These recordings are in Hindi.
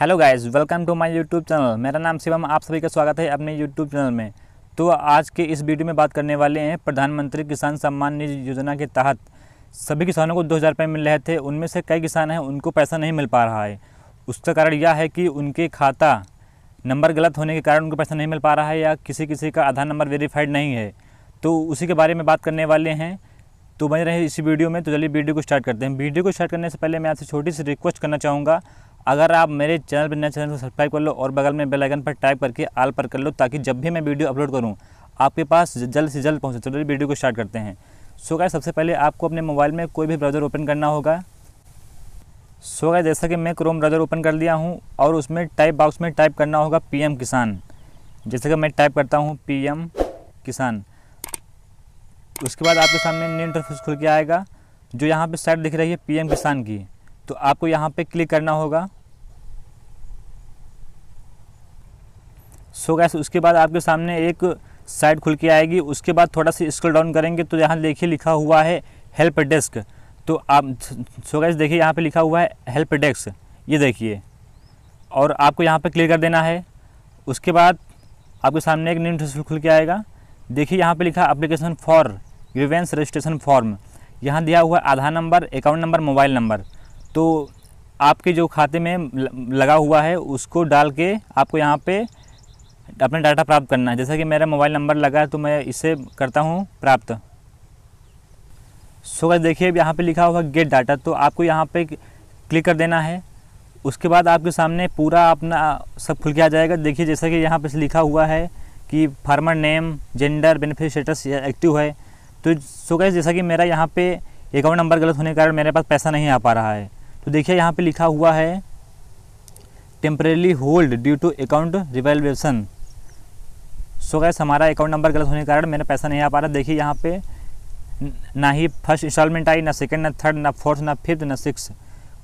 hello guys welcome to my YouTube channel मेरा नाम शिवम आप सभी का स्वागत है अपने यूट्यूब चैनल में तो आज के इस वीडियो में बात करने वाले हैं प्रधानमंत्री किसान सम्मान निधि योजना के तहत सभी किसानों को दो हज़ार रुपये मिल रहे थे उनमें से कई किसान हैं उनको पैसा नहीं मिल पा रहा है उसका कारण यह है कि उनके खाता नंबर गलत होने के कारण उनको पैसा नहीं मिल पा रहा है या किसी किसी का आधार नंबर वेरीफाइड नहीं है तो उसी के बारे में बात करने वाले हैं तो बने रहे इसी वीडियो में तो चलिए वीडियो को स्टार्ट करते हैं वीडियो को स्टार्ट करने से पहले मैं आपसे छोटी सी रिक्वेस्ट करना चाहूँगा अगर आप मेरे चैनल पर नए चैनल को सब्सक्राइब कर लो और बगल में बेल आइकन पर टाइप करके आल पर कर लो ताकि जब भी मैं वीडियो अपलोड करूँ आपके पास जल्द से जल्द पहुँचे चलो तो वीडियो को स्टार्ट करते हैं सो so, गाय सबसे पहले आपको अपने मोबाइल में कोई भी ब्राउज़र ओपन करना होगा सो so, गाय जैसा कि मैं क्रोम ब्राउज़र ओपन कर लिया हूँ और उसमें टाइप बॉक्स में टाइप करना होगा पीएम किसान जैसे कि मैं टाइप करता हूँ पीएम किसान उसके बाद आपके सामने न्यू इंटरफेस खुल के आएगा जो यहाँ पे साइड दिख रही है पीएम किसान की तो आपको यहाँ पे क्लिक करना होगा सो गैस उसके बाद आपके सामने एक साइड खुल के आएगी उसके बाद थोड़ा सा स्क्रॉल डाउन करेंगे तो यहाँ देखिए लिखा हुआ है हेल्प डेस्क तो आप सो गैस देखिए यहाँ पे लिखा हुआ है हेल्प डेस्क ये देखिए और आपको यहाँ पे क्लियर कर देना है उसके बाद आपके सामने एक न्यू खुल के आएगा देखिए यहाँ पर लिखा application for grievance registration form यहाँ दिया हुआ Aadhaar number account number mobile number तो आपके जो खाते में लगा हुआ है उसको डाल के आपको यहाँ पे अपना डाटा प्राप्त करना है जैसा कि मेरा मोबाइल नंबर लगा है तो मैं इसे करता हूँ प्राप्त सो अगर देखिए यहाँ पे लिखा हुआ गेट डाटा तो आपको यहाँ पे क्लिक कर देना है उसके बाद आपके सामने पूरा अपना सब खुल के आ जाएगा देखिए जैसा कि यहाँ पे लिखा हुआ है कि farmer name gender benefit status active है तो सो गैस जैसा कि मेरा यहाँ पे अकाउंट नंबर गलत होने के कारण मेरे पास पैसा नहीं आ पा रहा है तो देखिए यहाँ पे लिखा हुआ है temporarily hold due to account revalidation so guys हमारा अकाउंट नंबर गलत होने के कारण मेरा पैसा नहीं आ पा रहा देखिए यहाँ पे ना ही फर्स्ट इंस्टॉलमेंट आई ना सेकंड ना थर्ड ना फोर्थ ना फिफ्थ ना सिक्स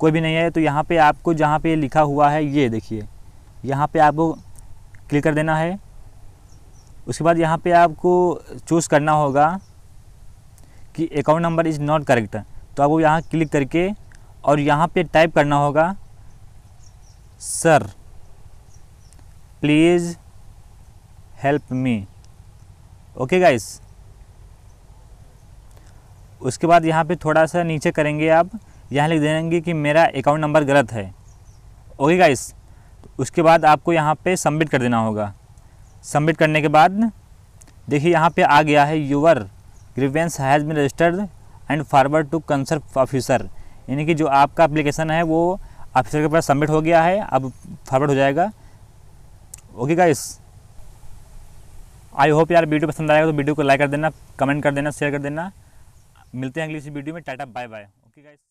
कोई भी नहीं है तो यहाँ पे आपको जहाँ पे लिखा हुआ है ये देखिए यहाँ पे आपको क्लिक कर देना है उसके बाद यहाँ पे आपको चूज़ करना होगा कि account number is not correct तो आपको यहाँ क्लिक करके और यहाँ पर टाइप करना होगा sir please help me okay guys उसके बाद यहाँ पे थोड़ा सा नीचे करेंगे आप यहाँ लिख देंगे कि मेरा अकाउंट नंबर गलत है ओके गाइस उसके बाद आपको यहाँ पे सबमिट कर देना होगा सबमिट करने के बाद देखिए यहाँ पे आ गया है your grievance has been registered and forward to concern officer यानी कि जो आपका अप्लीकेशन है वो ऑफिसर के पास सबमिट हो गया है अब फॉरवर्ड हो जाएगा ओके गाइस आई होप यार वीडियो पसंद आएगा तो वीडियो को लाइक कर देना कमेंट कर देना शेयर कर देना मिलते हैं अगली इसी वीडियो में tata bye bye okay guys